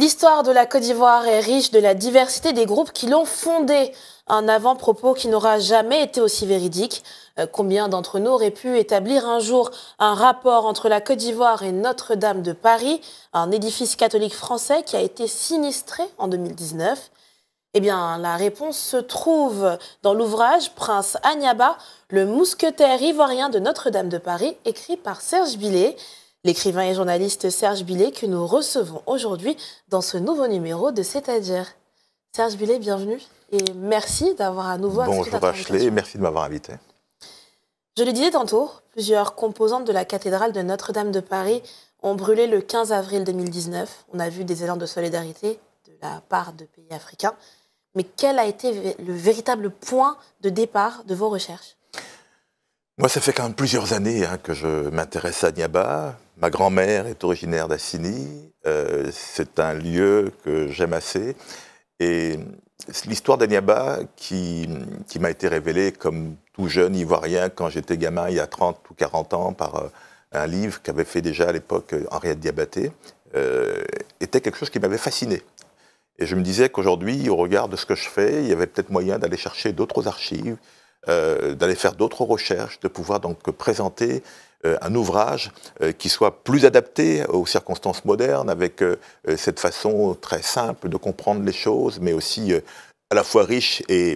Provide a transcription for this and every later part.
L'histoire de la Côte d'Ivoire est riche de la diversité des groupes qui l'ont fondée. Un avant-propos qui n'aura jamais été aussi véridique. Euh, combien d'entre nous auraient pu établir un jour un rapport entre la Côte d'Ivoire et Notre-Dame de Paris, un édifice catholique français qui a été sinistré en 2019 Eh bien, la réponse se trouve dans l'ouvrage Prince Agnaba, le mousquetaire ivoirien de Notre-Dame de Paris, écrit par Serge Billet l'écrivain et journaliste Serge Billet que nous recevons aujourd'hui dans ce nouveau numéro de C'est-à-dire. Serge Billet, bienvenue et merci d'avoir à nouveau accepté Bonjour Ashley, merci de m'avoir invité. Je le disais tantôt, plusieurs composantes de la cathédrale de Notre-Dame de Paris ont brûlé le 15 avril 2019. On a vu des élans de solidarité de la part de pays africains. Mais quel a été le véritable point de départ de vos recherches moi, ça fait quand même plusieurs années hein, que je m'intéresse à Niaba. Ma grand-mère est originaire d'Assini. Euh, c'est un lieu que j'aime assez. Et l'histoire d'Aniaba, qui, qui m'a été révélée comme tout jeune Ivoirien quand j'étais gamin il y a 30 ou 40 ans par euh, un livre qu'avait fait déjà à l'époque euh, Henriette Diabaté, était quelque chose qui m'avait fasciné. Et je me disais qu'aujourd'hui, au regard de ce que je fais, il y avait peut-être moyen d'aller chercher d'autres archives, euh, d'aller faire d'autres recherches, de pouvoir donc présenter euh, un ouvrage euh, qui soit plus adapté aux circonstances modernes, avec cette façon très simple de comprendre les choses, mais aussi à la fois riche et,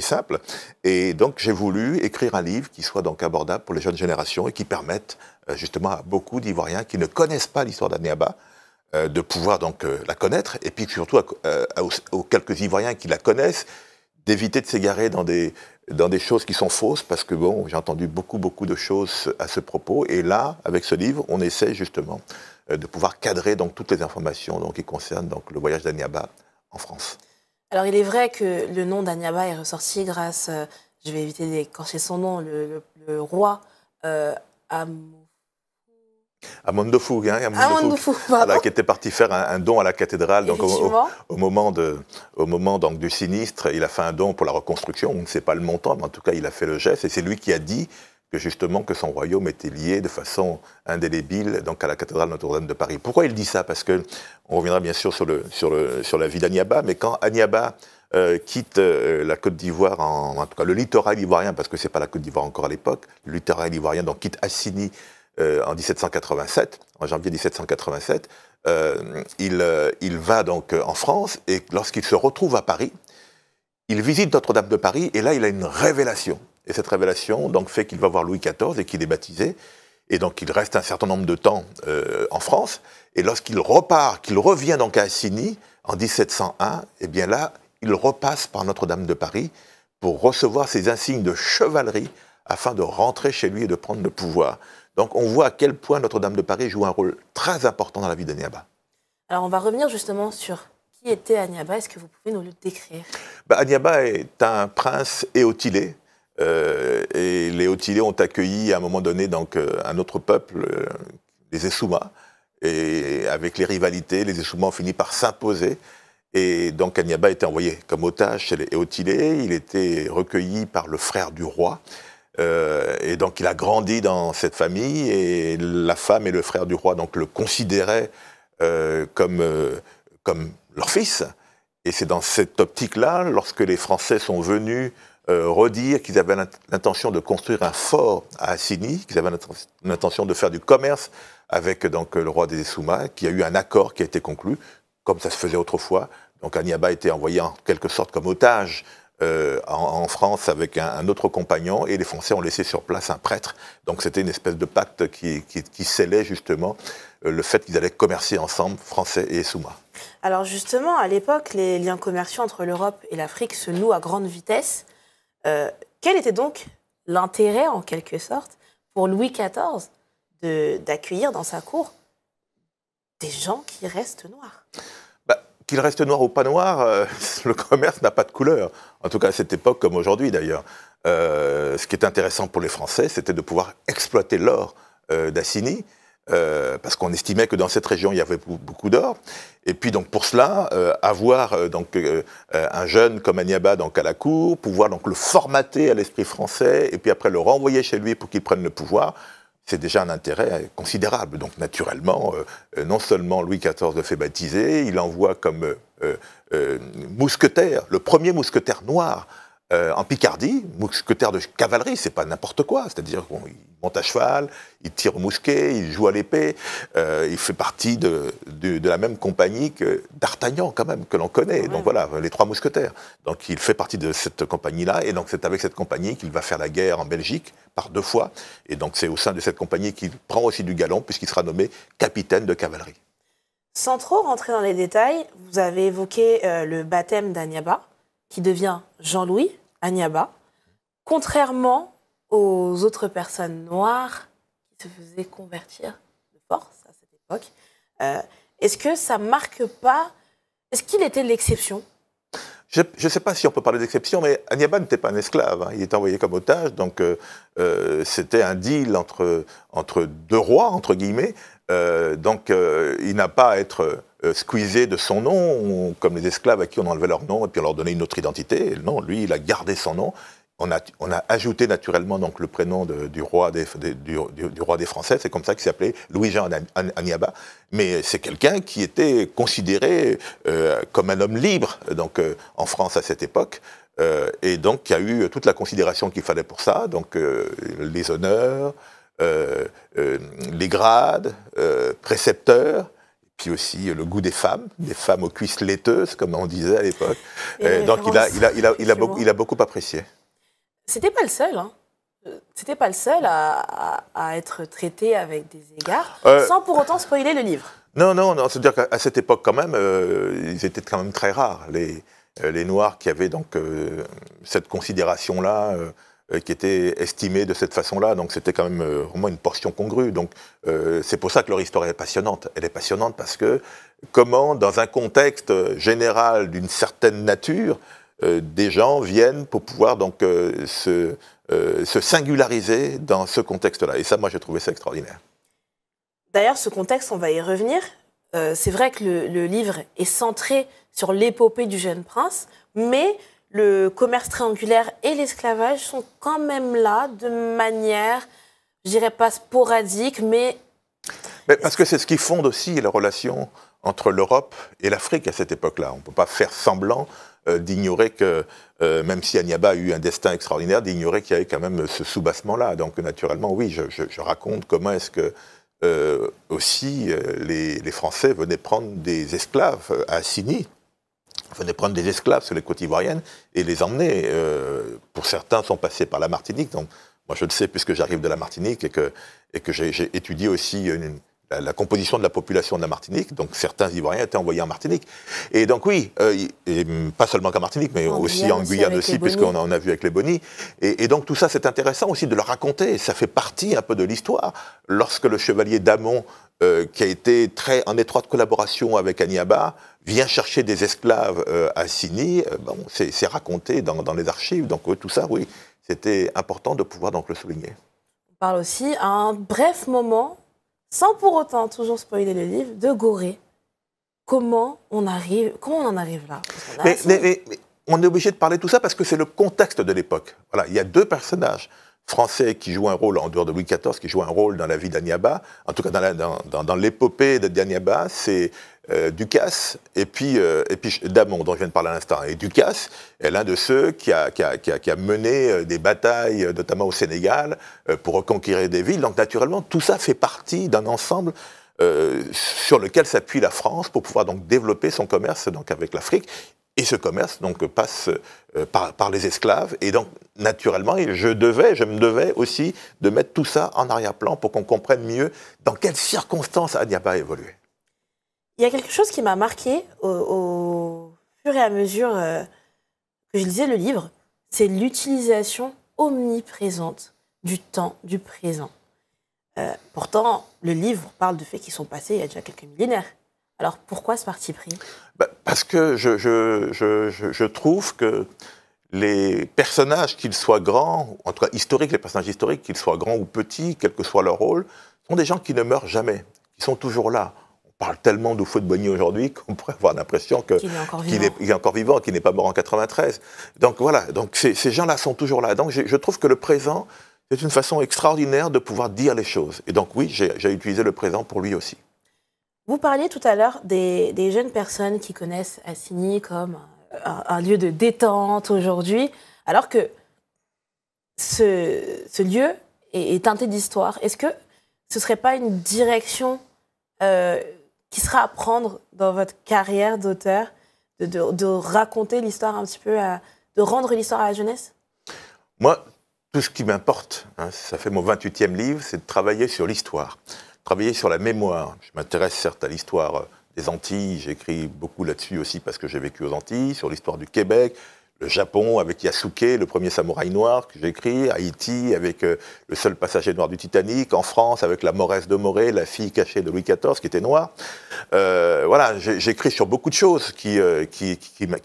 simple. Et donc j'ai voulu écrire un livre qui soit donc abordable pour les jeunes générations et qui permette justement à beaucoup d'Ivoiriens qui ne connaissent pas l'histoire d'Anéaba, de pouvoir donc la connaître, et puis surtout aux quelques Ivoiriens qui la connaissent, d'éviter de s'égarer dans des, dans des choses qui sont fausses, parce que bon, j'ai entendu beaucoup, beaucoup de choses à ce propos, et là, avec ce livre, on essaie justement euh, de pouvoir cadrer donc toutes les informations donc, qui concernent donc, le voyage d'Aniaba en France. Alors il est vrai que le nom d'anyaba est ressorti grâce, euh, je vais éviter d'écorcher son nom, le, roi euh, à Fou, hein, qui était parti faire un, don à la cathédrale. au, moment du sinistre, il a fait un don pour la reconstruction. On ne sait pas le montant, mais en tout cas, il a fait le geste. Et c'est lui qui a dit que justement que son royaume était lié de façon indélébile donc à la cathédrale Notre-Dame de Paris. Pourquoi il dit ça Parce que on reviendra bien sûr sur la vie d'Aniaba, mais quand Aniaba euh, quitte euh, la Côte d'Ivoire, en, en, tout cas le littoral ivoirien, parce que c'est pas la Côte d'Ivoire encore à l'époque, le littoral ivoirien, donc quitte Assini euh, en 1787, en janvier 1787. Euh, euh, il, va donc en France et lorsqu'il se retrouve à Paris, il visite Notre-Dame de Paris et là il a une révélation. Et cette révélation donc fait qu'il va voir Louis XIV et qu'il est baptisé. Et donc il reste un certain nombre de temps en France. Et lorsqu'il repart, qu'il revient donc à Assigny en 1701, eh bien là, il repasse par Notre-Dame de Paris pour recevoir ses insignes de chevalerie afin de rentrer chez lui et de prendre le pouvoir. Donc on voit à quel point Notre-Dame de Paris joue un rôle très important dans la vie d'Aniaba. Alors on va revenir justement sur qui était Aniaba. Est-ce que vous pouvez nous le décrire bah, Aniaba est un prince éotilé. Euh, et les éotilés ont accueilli à un moment donné donc, euh, un autre peuple, euh, les Essoumas. Et avec les rivalités, les Essoumas ont fini par s'imposer. Et donc Aniaba était envoyé comme otage chez les éotilés, Il était recueilli par le frère du roi. Euh, et donc il a grandi dans cette famille et la femme et le frère du roi donc le considéraient euh, euh, comme, leur fils. Et c'est dans cette optique-là, lorsque les Français sont venus redire qu'ils avaient l'intention de construire un fort à Assini, qu'ils avaient l'intention de faire du commerce avec donc, le roi des Souma, qu'il y a eu un accord qui a été conclu, comme ça se faisait autrefois. Donc Aniaba a été envoyé en quelque sorte comme otage euh, en, France avec un, autre compagnon et les Français ont laissé sur place un prêtre. Donc c'était une espèce de pacte qui, qui, scellait justement euh, le fait qu'ils allaient commercer ensemble, Français et Souma. Alors justement, à l'époque, les liens commerciaux entre l'Europe et l'Afrique se nouent à grande vitesse. Euh, quel était donc l'intérêt, en quelque sorte, pour Louis XIV d'accueillir dans sa cour des gens qui restent noirs s'il reste noir ou pas noir, euh, le commerce n'a pas de couleur. En tout cas à cette époque comme aujourd'hui d'ailleurs. Euh, ce qui est intéressant pour les Français, c'était de pouvoir exploiter l'or euh, euh parce qu'on estimait que dans cette région, il y avait beaucoup d'or. Et puis donc pour cela, avoir donc, un jeune comme anyaba dans à pouvoir donc, le formater à l'esprit français, et puis après le renvoyer chez lui pour qu'il prenne le pouvoir, c'est déjà un intérêt considérable. Donc naturellement, euh, euh, non seulement Louis XIV le fait baptiser, il envoie comme euh, mousquetaire, le premier mousquetaire noir euh, en Picardie, mousquetaire de cavalerie, c'est pas n'importe quoi. C'est-à-dire qu'il monte à cheval, il tire au mousquet, il joue à l'épée. Euh, il fait partie de, la même compagnie que d'Artagnan, quand même, que l'on connaît. Donc voilà, les trois mousquetaires. Donc il fait partie de cette compagnie-là. Et donc c'est avec cette compagnie qu'il va faire la guerre en Belgique par deux fois. Et donc c'est au sein de cette compagnie qu'il prend aussi du galon, puisqu'il sera nommé capitaine de cavalerie. Sans trop rentrer dans les détails, vous avez évoqué euh, le baptême d'Anyaba qui devient Jean-Louis Agnaba, contrairement aux autres personnes noires qui se faisaient convertir de force à cette époque. Euh, est-ce que ça marque pas Est-ce qu'il était l'exception je ne sais pas si on peut parler d'exception, mais Agnaba n'était pas un esclave. Hein. Il était envoyé comme otage, donc euh, euh, c'était un deal entre, entre deux rois, entre guillemets. donc il n'a pas à être euh, squeezé de son nom, comme les esclaves à qui on enlevait leur nom et puis on leur donnait une autre identité. Non, lui, il a gardé son nom. On a, on a ajouté naturellement donc le prénom du, roi des, du, roi des Français, c'est comme ça qu'il s'appelait Louis-Jean Aniaba. Mais c'est quelqu'un qui était considéré euh, comme un homme libre donc, euh, en France à cette époque. et donc, il y a eu toute la considération qu'il fallait pour ça, donc les honneurs, les grades, précepteurs aussi euh, le goût des femmes, des femmes aux cuisses laiteuses, comme on disait à l'époque. Euh, donc il a, il, a, il, a, il, a beaucoup, il a beaucoup apprécié. C'était pas le seul, hein c'était pas le seul à, être traité avec des égards, euh, sans pour autant spoiler le livre. Non, non, non. C'est-à-dire qu'à cette époque, quand même, ils étaient quand même très rares, les, les Noirs qui avaient donc cette considération-là euh, qui était estimés de cette façon-là. Donc c'était quand même vraiment euh, une portion congrue. Donc euh, c'est pour ça que leur histoire est passionnante. Elle est passionnante parce que comment, dans un contexte général d'une certaine nature, des gens viennent pour pouvoir donc se, singulariser dans ce contexte-là. Et ça, moi, j'ai trouvé ça extraordinaire. D'ailleurs, ce contexte, on va y revenir. c'est vrai que le livre est centré sur l'épopée du jeune prince, mais le commerce triangulaire et l'esclavage sont quand même là de manière, je dirais pas sporadique, mais... parce que c'est ce qui fonde aussi les relations entre l'Europe et l'Afrique à cette époque-là. On ne peut pas faire semblant euh, d'ignorer que, euh, même si Anyaba a eu un destin extraordinaire, d'ignorer qu'il y avait quand même ce soubassement-là. Donc naturellement, oui, je, raconte comment est-ce que euh, aussi les, les, Français venaient prendre des esclaves à Assini venaient prendre des esclaves sur les côtes ivoiriennes et les emmener. Euh, pour certains, sont passés par la Martinique. Donc, moi, je le sais puisque j'arrive de la Martinique et que, et que j'ai étudié aussi une, la, composition de la population de la Martinique. Donc certains Ivoiriens étaient envoyés en Martinique. Et donc oui, euh, et pas seulement qu'en Martinique, mais aussi en Guyane aussi, puisqu'on en a vu avec les Bonis. Et, donc tout ça, c'est intéressant aussi de le raconter. Ça fait partie un peu de l'histoire. Lorsque le chevalier Damon, euh, qui a été très en étroite collaboration avec Aniaba, vient chercher des esclaves euh, à Sini, bon, c'est raconté dans, les archives. Donc tout ça, oui, c'était important de pouvoir donc le souligner. On parle aussi à un bref moment sans pour autant toujours spoiler le livre, de Gorée. Comment on arrive, comment on en arrive là on est obligé de parler de tout ça parce que c'est le contexte de l'époque. Voilà, il y a deux personnages français qui jouent un rôle, en dehors de Louis XIV, qui jouent un rôle dans la vie d'Aniaba, en tout cas dans l'épopée de c'est euh, Ducasse et puis, euh, et puis Damon, dont je viens de parler à l'instant. Et Ducasse est l'un de ceux qui a, qui, a, mené euh, des batailles, euh, notamment au Sénégal, pour reconquérir des villes. Donc naturellement, tout ça fait partie d'un ensemble sur lequel s'appuie la France pour pouvoir donc développer son commerce donc, avec l'Afrique. Et ce commerce donc passe par, les esclaves. Et donc, naturellement, je devais, je me devais aussi de mettre tout ça en arrière-plan pour qu'on comprenne mieux dans quelles circonstances Adiaba a évolué. Il y a quelque chose qui m'a marqué au, fur et à mesure euh, que je lisais le livre, c'est l'utilisation omniprésente du temps du présent. Euh, pourtant, le livre parle de faits qui sont passés il y a déjà quelques millénaires. Alors pourquoi ce parti pris bah, Parce que je, trouve que les personnages, qu'ils soient grands, en tout cas historiques, les personnages historiques, qu'ils soient grands ou petits, quel que soit leur rôle, sont des gens qui ne meurent jamais, qui sont toujours là parle tellement de Boigny aujourd'hui qu'on pourrait avoir l'impression qu'il, est, encore vivant, qu'il n'est pas mort en 93. Donc voilà, donc ces gens-là sont toujours là. Donc je trouve que le présent, c'est une façon extraordinaire de pouvoir dire les choses. Et donc oui, j'ai utilisé le présent pour lui aussi. Vous parliez tout à l'heure des, jeunes personnes qui connaissent Assigny comme un, lieu de détente aujourd'hui, alors que ce, ce lieu est, teinté d'histoire. Est-ce que ce ne serait pas une direction euh, qui sera à prendre dans votre carrière d'auteur, de, raconter l'histoire un petit peu, de rendre l'histoire à la jeunesse Moi, tout ce qui m'importe, hein, ça fait mon 28e livre, c'est de travailler sur l'histoire, travailler sur la mémoire. Je m'intéresse certes à l'histoire euh, des Antilles, j'écris beaucoup là-dessus aussi parce que j'ai vécu aux Antilles, sur l'histoire du Québec, le Japon avec Yasuke, le premier samouraï noir que j'écris, Haïti avec euh, le seul passager noir du Titanic, en France avec la mauresse de Morée, la fille cachée de Louis XIV qui était noire. Euh, voilà, j'écris sur beaucoup de choses euh, qui,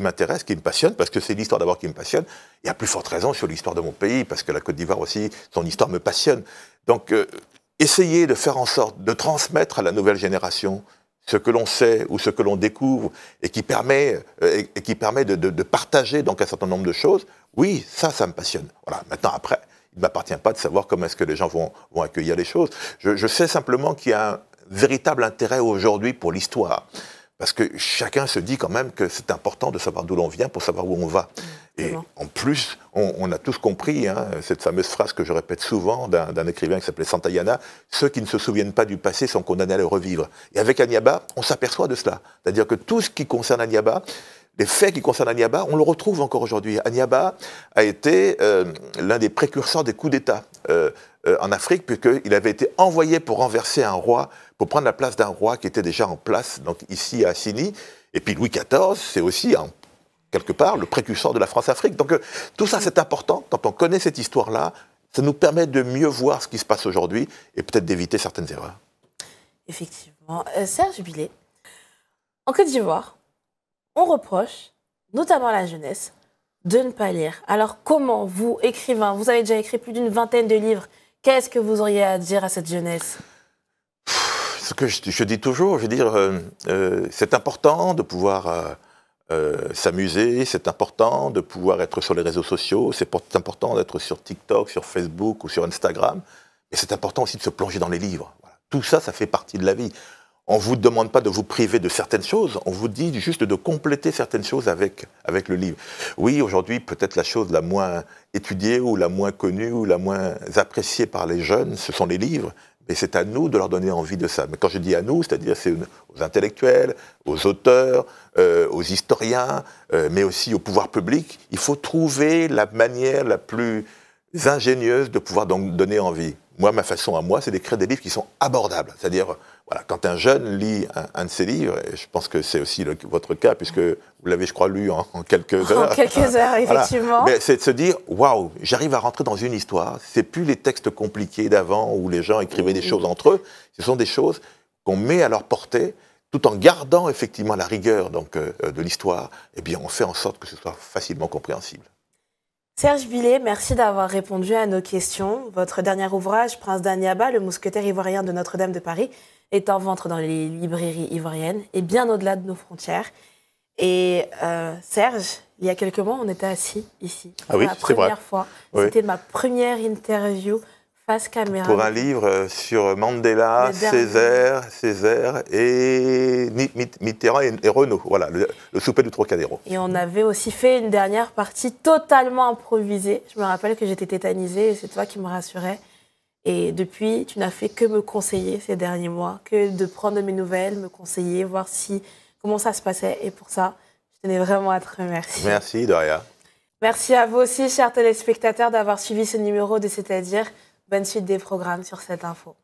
m'intéressent, qui me passionnent, parce que c'est l'histoire d'abord qui me passionne, et à plus forte raison sur l'histoire de mon pays, parce que la Côte d'Ivoire aussi, son histoire me passionne. Donc, essayer de faire en sorte de transmettre à la nouvelle génération ce que l'on sait ou ce que l'on découvre et qui permet, euh, et qui permet de, partager donc un certain nombre de choses, oui, ça, ça me passionne. Voilà. Maintenant, après, il ne m'appartient pas de savoir comment est-ce que les gens vont, vont accueillir les choses. Je, je sais simplement qu'il y a un véritable intérêt aujourd'hui pour l'histoire. Parce que chacun se dit quand même que c'est important de savoir d'où l'on vient pour savoir où on va. Et en plus, on, a tous compris hein, cette fameuse phrase que je répète souvent d'un écrivain qui s'appelait Santayana ceux qui ne se souviennent pas du passé sont condamnés à le revivre. Et avec Anyaba, on s'aperçoit de cela. C'est-à-dire que tout ce qui concerne Anyaba, les faits qui concernent Anyaba, on le retrouve encore aujourd'hui. Anyaba a été euh, l'un des précurseurs des coups d'État. Euh, euh, en Afrique, puisqu'il avait été envoyé pour renverser un roi, pour prendre la place d'un roi qui était déjà en place, donc ici à Assini. Et puis Louis XIV, c'est aussi en quelque part le précurseur de la France-Afrique. Donc euh, tout ça, c'est important. Quand on connaît cette histoire-là, ça nous permet de mieux voir ce qui se passe aujourd'hui et peut-être d'éviter certaines erreurs. Effectivement. Euh, Serge Billet, en Côte d'Ivoire, on reproche, notamment à la jeunesse, de ne pas lire. Alors comment vous, écrivain, vous avez déjà écrit plus d'une vingtaine de livres, Qu'est-ce que vous auriez à dire à cette jeunesse Ce que je, dis toujours, je veux dire, euh, euh, c'est important de pouvoir euh, s'amuser, c'est important de pouvoir être sur les réseaux sociaux, c'est important d'être sur TikTok, sur Facebook ou sur Instagram, et c'est important aussi de se plonger dans les livres. Tout ça, ça fait partie de la vie. On ne vous demande pas de vous priver de certaines choses, on vous dit juste de compléter certaines choses avec, avec le livre. Oui, aujourd'hui, peut-être la chose la moins étudiée ou la moins connue ou la moins appréciée par les jeunes, ce sont les livres, mais c'est à nous de leur donner envie de ça. Mais quand je dis à nous, c'est-à-dire aux intellectuels, aux auteurs, euh, aux historiens, euh, mais aussi au pouvoir public, il faut trouver la manière la plus ingénieuse de pouvoir donc donner envie. Moi, ma façon à moi, c'est d'écrire des livres qui sont abordables, c'est-à-dire voilà, quand un jeune lit un, de ces livres, et je pense que c'est aussi votre cas, puisque vous l'avez, je crois, lu en, quelques heures. En quelques heures, effectivement. c'est de se dire, waouh, j'arrive à rentrer dans une histoire. C'est plus les textes compliqués d'avant où les gens écrivaient des choses entre eux. Ce sont des choses qu'on met à leur portée tout en gardant effectivement la rigueur donc, euh, euh, de l'histoire, eh bien, on fait en sorte que ce soit facilement compréhensible. Serge Billet, merci d'avoir répondu à nos questions. Votre dernier ouvrage, Prince d'Aniaba, le mousquetaire ivoirien de Notre-Dame de Paris, est en ventre dans les librairies ivoiriennes et bien au-delà de nos frontières. Et euh, Serge, il y a quelques mois, on était assis ici. Ah oui, c'est vrai. fois. C'était ma première interview face caméra. Pour un livre euh, sur Mandela, Césaire, Césaire et Mitterrand et, et Renault. Voilà, le, le, souper du Trocadéro. Et on avait aussi fait une dernière partie totalement improvisée. Je me rappelle que j'étais tétanisée et c'est toi qui me rassurais. Et depuis, tu n'as fait que me conseiller ces derniers mois, que de prendre mes nouvelles, me conseiller, voir si comment ça se passait. Et pour ça, je tenais vraiment à te remercier. Merci, Doria. Merci à vous aussi, chers téléspectateurs, d'avoir suivi ce numéro de C'est-à-dire. Bonne suite des programmes sur cette info.